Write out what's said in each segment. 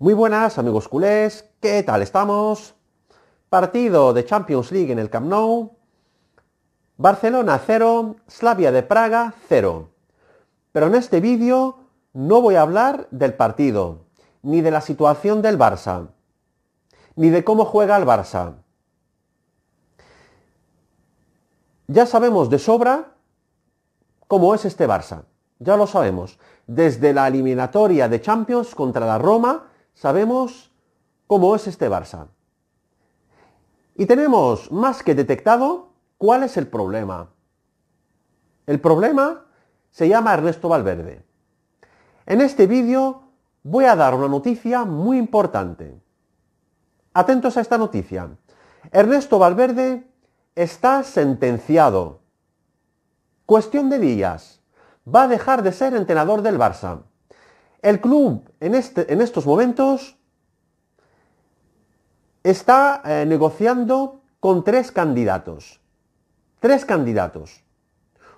Muy buenas amigos culés, ¿qué tal estamos? Partido de Champions League en el Camp Nou. Barcelona 0, Slavia de Praga 0. Pero en este vídeo no voy a hablar del partido, ni de la situación del Barça, ni de cómo juega el Barça. Ya sabemos de sobra cómo es este Barça. Ya lo sabemos. Desde la eliminatoria de Champions contra la Roma, sabemos cómo es este Barça. Y tenemos más que detectado cuál es el problema. El problema se llama Ernesto Valverde. En este vídeo voy a dar una noticia muy importante. Atentos a esta noticia. Ernesto Valverde está sentenciado. Cuestión de días. Va a dejar de ser entrenador del Barça. El club en, este, en estos momentos está eh, negociando con tres candidatos. Tres candidatos.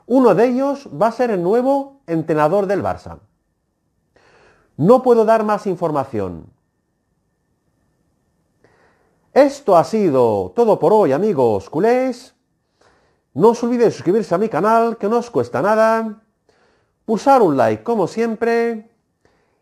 Uno de ellos va a ser el nuevo entrenador del Barça. No puedo dar más información. Esto ha sido todo por hoy, amigos culés. No os olvidéis suscribirse a mi canal, que no os cuesta nada. Pulsar un like, como siempre